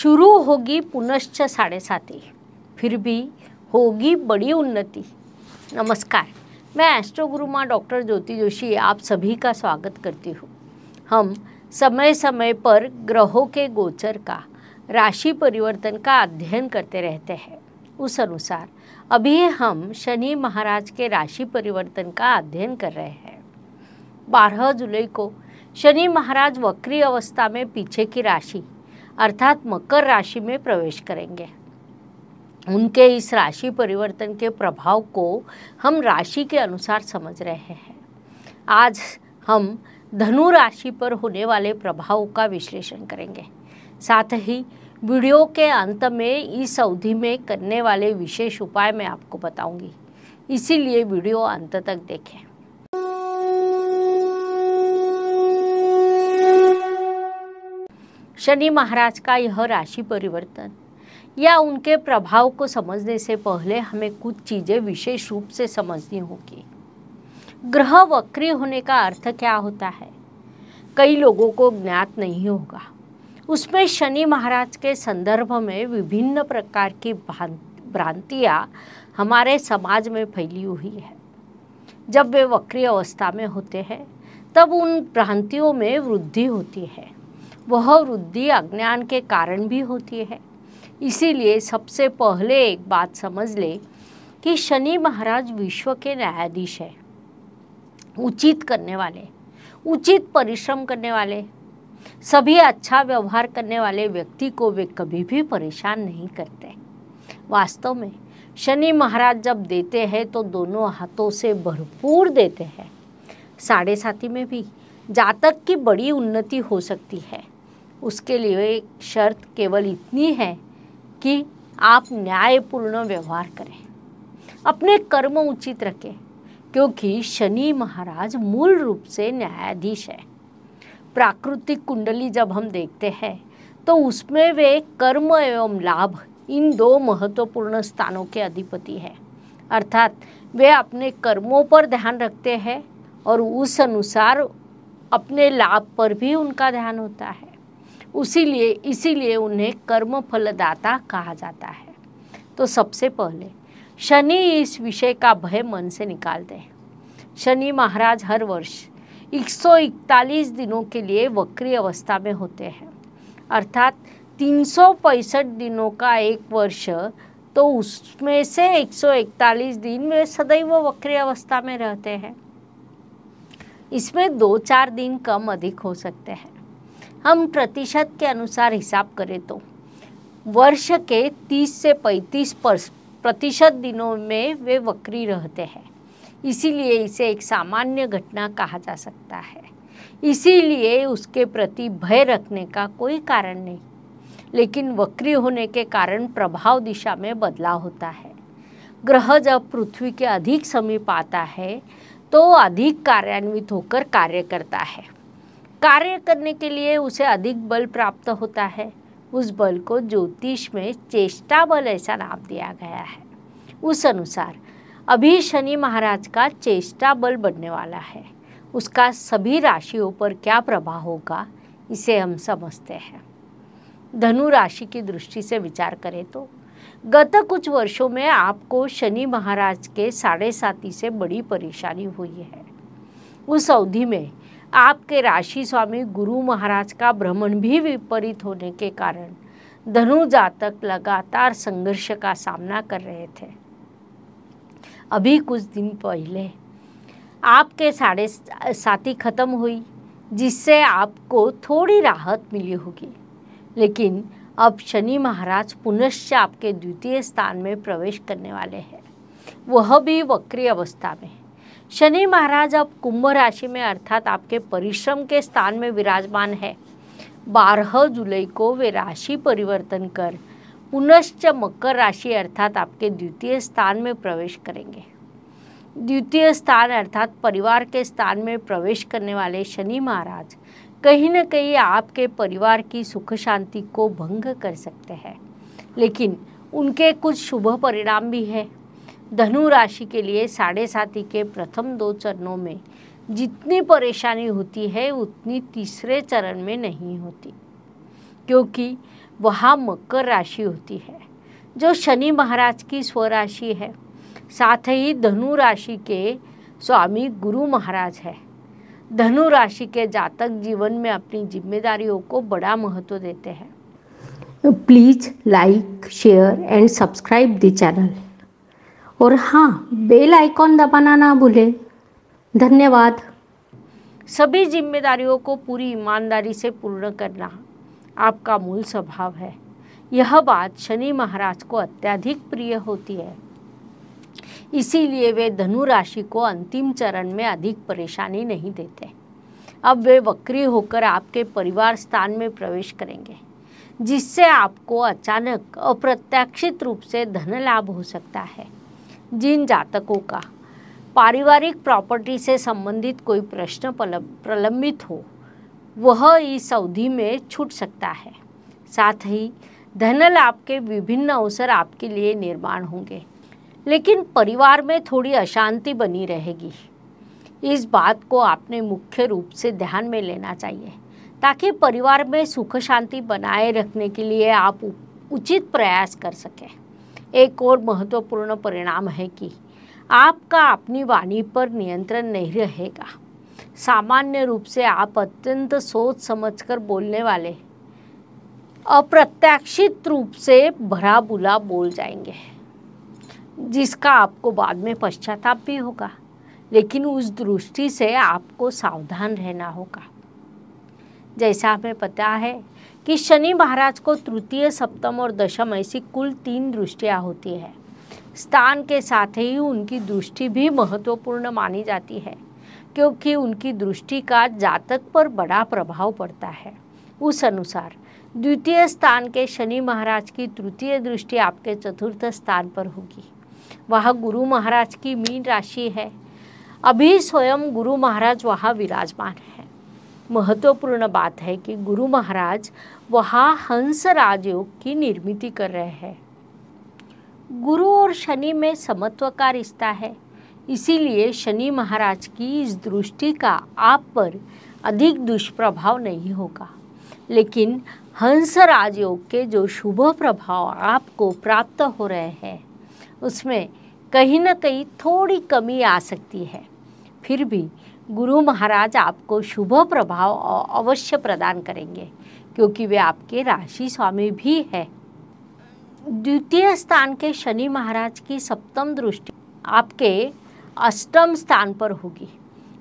शुरू होगी पुनश्च साढ़े साथी फिर भी होगी बड़ी उन्नति नमस्कार मैं माँ डॉक्टर ज्योति जोशी आप सभी का स्वागत करती हूँ हम समय समय पर ग्रहों के गोचर का राशि परिवर्तन का अध्ययन करते रहते हैं उस अनुसार अभी हम शनि महाराज के राशि परिवर्तन का अध्ययन कर रहे हैं बारह जुलाई को शनि महाराज वक्री अवस्था में पीछे की राशि अर्थात मकर राशि में प्रवेश करेंगे उनके इस राशि परिवर्तन के प्रभाव को हम राशि के अनुसार समझ रहे हैं आज हम धनु राशि पर होने वाले प्रभाव का विश्लेषण करेंगे साथ ही वीडियो के अंत में इस अवधि में करने वाले विशेष उपाय मैं आपको बताऊंगी इसीलिए वीडियो अंत तक देखें शनि महाराज का यह राशि परिवर्तन या उनके प्रभाव को समझने से पहले हमें कुछ चीज़ें विशेष रूप से समझनी होगी ग्रह वक्री होने का अर्थ क्या होता है कई लोगों को ज्ञात नहीं होगा उसमें शनि महाराज के संदर्भ में विभिन्न प्रकार की भ्रांतियाँ हमारे समाज में फैली हुई है जब वे वक्री अवस्था में होते हैं तब उन भ्रांतियों में वृद्धि होती है वह वृद्धि अज्ञान के कारण भी होती है इसीलिए सबसे पहले एक बात समझ ले कि शनि महाराज विश्व के न्यायाधीश है उचित करने वाले उचित परिश्रम करने वाले सभी अच्छा व्यवहार करने वाले व्यक्ति को वे कभी भी परेशान नहीं करते वास्तव में शनि महाराज जब देते हैं तो दोनों हाथों से भरपूर देते हैं साढ़े साथी में भी जातक की बड़ी उन्नति हो सकती है उसके लिए शर्त केवल इतनी है कि आप न्यायपूर्ण व्यवहार करें अपने कर्म उचित रखें क्योंकि शनि महाराज मूल रूप से न्यायाधीश है प्राकृतिक कुंडली जब हम देखते हैं तो उसमें वे कर्म एवं लाभ इन दो महत्वपूर्ण स्थानों के अधिपति है अर्थात वे अपने कर्मों पर ध्यान रखते हैं और उस अनुसार अपने लाभ पर भी उनका ध्यान होता है उसीलिए इसीलिए उन्हें कर्म फलदाता कहा जाता है तो सबसे पहले शनि इस विषय का भय मन से निकाल दें शनि महाराज हर वर्ष 141 दिनों के लिए वक्री अवस्था में होते हैं अर्थात तीन दिनों का एक वर्ष तो उसमें से 141 दिन वे सदैव वक्री अवस्था में रहते हैं इसमें दो चार दिन कम अधिक हो सकते हैं हम प्रतिशत के अनुसार हिसाब करें तो वर्ष के 30 से 35 प्रतिशत दिनों में वे वक्री रहते हैं इसीलिए इसे एक सामान्य घटना कहा जा सकता है इसीलिए उसके प्रति भय रखने का कोई कारण नहीं लेकिन वक्री होने के कारण प्रभाव दिशा में बदलाव होता है ग्रह जब पृथ्वी के अधिक समीप आता है तो अधिक कार्यान्वित होकर कार्य करता है कार्य करने के लिए उसे अधिक बल प्राप्त होता है उस बल को ज्योतिष में चेष्टा बल ऐसा नाम दिया गया है उस अनुसार अभी शनि महाराज का चेष्टा बल बनने वाला है उसका सभी राशियों पर क्या प्रभाव होगा इसे हम समझते हैं धनु राशि की दृष्टि से विचार करें तो गत कुछ वर्षों में आपको शनि महाराज के साढ़े साथी से बड़ी परेशानी हुई है उस अवधि में आपके राशि स्वामी गुरु महाराज का भ्रमण भी विपरीत होने के कारण धनु जातक लगातार संघर्ष का सामना कर रहे थे अभी कुछ दिन पहले आपके साढ़े साथी खत्म हुई जिससे आपको थोड़ी राहत मिली होगी लेकिन अब शनि महाराज पुनश्च आपके द्वितीय स्थान में प्रवेश करने वाले हैं वह भी वक्री अवस्था में शनि महाराज अब कुंभ राशि में अर्थात आपके परिश्रम के स्थान में विराजमान है बारह जुलाई को वे राशि परिवर्तन कर पुनश्च मकर राशि अर्थात आपके द्वितीय स्थान में प्रवेश करेंगे द्वितीय स्थान अर्थात परिवार के स्थान में प्रवेश करने वाले शनि महाराज कहीं ना कहीं आपके परिवार की सुख शांति को भंग कर सकते हैं लेकिन उनके कुछ शुभ परिणाम भी है धनु राशि के लिए साढ़े साथी के प्रथम दो चरणों में जितनी परेशानी होती है उतनी तीसरे चरण में नहीं होती क्योंकि वहाँ मकर राशि होती है जो शनि महाराज की स्वराशि है साथ ही धनु राशि के स्वामी गुरु महाराज है धनु राशि के जातक जीवन में अपनी जिम्मेदारियों को बड़ा महत्व देते हैं please like share and subscribe the channel और हाँ बेल आइकॉन दबाना ना भूले धन्यवाद सभी जिम्मेदारियों को पूरी ईमानदारी से पूर्ण करना आपका मूल स्वभाव है यह बात शनि महाराज को अत्याधिक प्रिय होती है इसीलिए वे धनु राशि को अंतिम चरण में अधिक परेशानी नहीं देते अब वे वक्री होकर आपके परिवार स्थान में प्रवेश करेंगे जिससे आपको अचानक अप्रत्याशित रूप से धन लाभ हो सकता है जिन जातकों का पारिवारिक प्रॉपर्टी से संबंधित कोई प्रश्न प्रलंबित हो वह इस अवधि में छूट सकता है साथ ही धन लाभ के विभिन्न अवसर आपके लिए निर्माण होंगे लेकिन परिवार में थोड़ी अशांति बनी रहेगी इस बात को आपने मुख्य रूप से ध्यान में लेना चाहिए ताकि परिवार में सुख शांति बनाए रखने के लिए आप उचित प्रयास कर सकें एक और महत्वपूर्ण परिणाम है कि आपका अपनी वाणी पर नियंत्रण नहीं रहेगा सामान्य रूप से आप अत्यंत सोच समझकर बोलने वाले अप्रत्याशित रूप से भरा बुला बोल जाएंगे जिसका आपको बाद में पश्चाताप भी होगा लेकिन उस दृष्टि से आपको सावधान रहना होगा जैसा हमें पता है कि शनि महाराज को तृतीय सप्तम और दशम ऐसी कुल तीन दृष्टियाँ होती है स्थान के साथ ही उनकी दृष्टि भी महत्वपूर्ण मानी जाती है क्योंकि उनकी दृष्टि का जातक पर बड़ा प्रभाव पड़ता है उस अनुसार द्वितीय स्थान के शनि महाराज की तृतीय दृष्टि आपके चतुर्थ स्थान पर होगी वह गुरु महाराज की मीन राशि है अभी स्वयं गुरु महाराज वहाँ विराजमान है महत्वपूर्ण बात है कि गुरु महाराज वहाँ हंस राजयोग की निर्मित कर रहे हैं गुरु और शनि में समत्व का रिश्ता है इसीलिए शनि महाराज की इस दृष्टि का आप पर अधिक दुष्प्रभाव नहीं होगा लेकिन हंस राजयोग के जो शुभ प्रभाव आपको प्राप्त हो रहे हैं उसमें कहीं ना कहीं थोड़ी कमी आ सकती है फिर भी गुरु महाराज आपको शुभ प्रभाव अवश्य प्रदान करेंगे क्योंकि वे आपके राशि स्वामी भी है द्वितीय स्थान के शनि महाराज की सप्तम दृष्टि आपके अष्टम स्थान पर होगी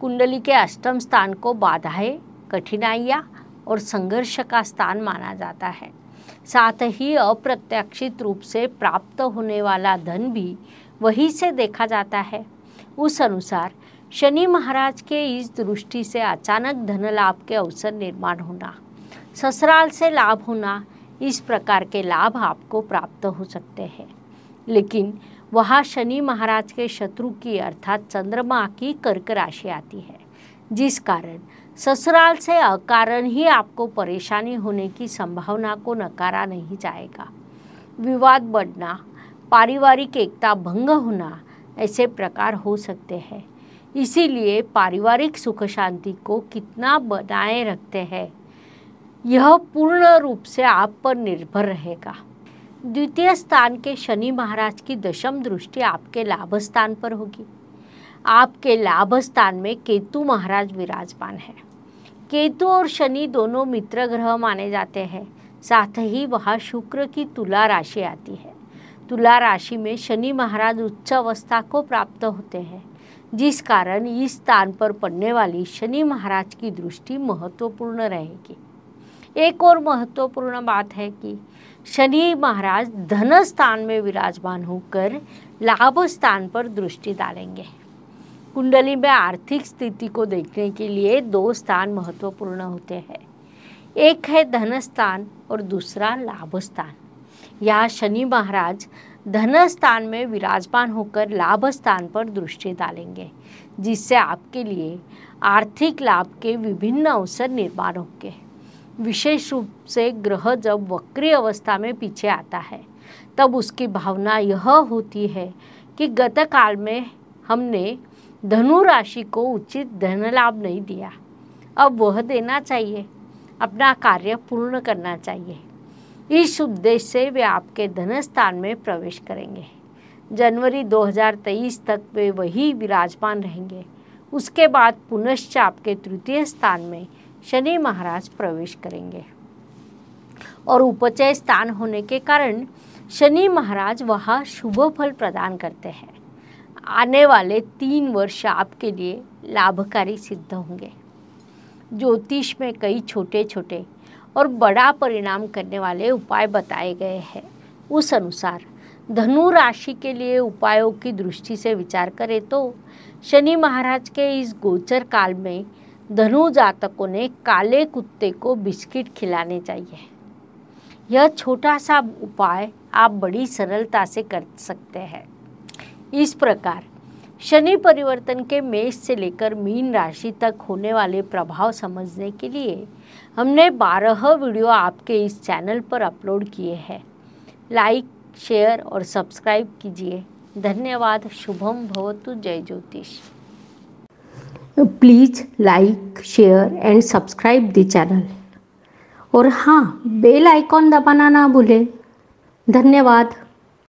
कुंडली के अष्टम स्थान को बाधाएं कठिनाइयाँ और संघर्ष का स्थान माना जाता है साथ ही अप्रत्याशित रूप से प्राप्त होने वाला धन भी वहीं से देखा जाता है उस अनुसार शनि महाराज के इस दृष्टि से अचानक धन लाभ के अवसर निर्माण होना ससुराल से लाभ होना इस प्रकार के लाभ आपको प्राप्त हो सकते हैं लेकिन वहाँ शनि महाराज के शत्रु की अर्थात चंद्रमा की कर्क राशि आती है जिस कारण ससुराल से अकारण ही आपको परेशानी होने की संभावना को नकारा नहीं जाएगा विवाद बढ़ना पारिवारिक एकता भंग होना ऐसे प्रकार हो सकते हैं इसीलिए पारिवारिक सुख शांति को कितना बनाए रखते हैं यह पूर्ण रूप से आप पर निर्भर रहेगा द्वितीय स्थान के शनि महाराज की दशम दृष्टि आपके लाभ स्थान पर होगी आपके लाभ स्थान में केतु महाराज विराजमान है केतु और शनि दोनों मित्र ग्रह माने जाते हैं साथ ही वहाँ शुक्र की तुला राशि आती है तुला राशि में शनि महाराज उच्च अवस्था को प्राप्त होते हैं जिस कारण इस स्थान पर पड़ने वाली शनि महाराज की दृष्टि महत्वपूर्ण रहेगी एक और महत्वपूर्ण बात है कि शनि महाराज धन स्थान में विराजमान होकर लाभ स्थान पर दृष्टि डालेंगे कुंडली में आर्थिक स्थिति को देखने के लिए दो स्थान महत्वपूर्ण होते हैं एक है धन स्थान और दूसरा लाभ स्थान यह शनि महाराज धन स्थान में विराजमान होकर लाभ स्थान पर दृष्टि डालेंगे जिससे आपके लिए आर्थिक लाभ के विभिन्न अवसर निर्माण होंगे विशेष रूप से ग्रह जब वक्री अवस्था में पीछे आता है तब उसकी भावना यह होती है कि गत काल में हमने धनु राशि को उचित धन लाभ नहीं दिया अब वह देना चाहिए अपना कार्य पूर्ण करना चाहिए इस उपदेश से वे आपके धन स्थान में प्रवेश करेंगे जनवरी 2023 तक वे वही विराजमान रहेंगे उसके बाद पुनश्च आपके तृतीय स्थान में शनि महाराज प्रवेश करेंगे और उपचय स्थान होने के कारण शनि महाराज वहाँ शुभ फल प्रदान करते हैं आने वाले तीन वर्ष आपके लिए लाभकारी सिद्ध होंगे ज्योतिष में कई छोटे छोटे और बड़ा परिणाम करने वाले उपाय बताए गए हैं उस अनुसार धनु राशि के लिए उपायों की दृष्टि से विचार करें तो शनि महाराज के इस गोचर काल में धनु जातकों ने काले कुत्ते को बिस्किट खिलाने चाहिए यह छोटा सा उपाय आप बड़ी सरलता से कर सकते हैं इस प्रकार शनि परिवर्तन के मेष से लेकर मीन राशि तक होने वाले प्रभाव समझने के लिए हमने 12 वीडियो आपके इस चैनल पर अपलोड किए हैं लाइक शेयर और सब्सक्राइब कीजिए धन्यवाद शुभम भवतु जय ज्योतिष please like share and subscribe the channel और हाँ बेल आइकॉन दबाना ना भूलें धन्यवाद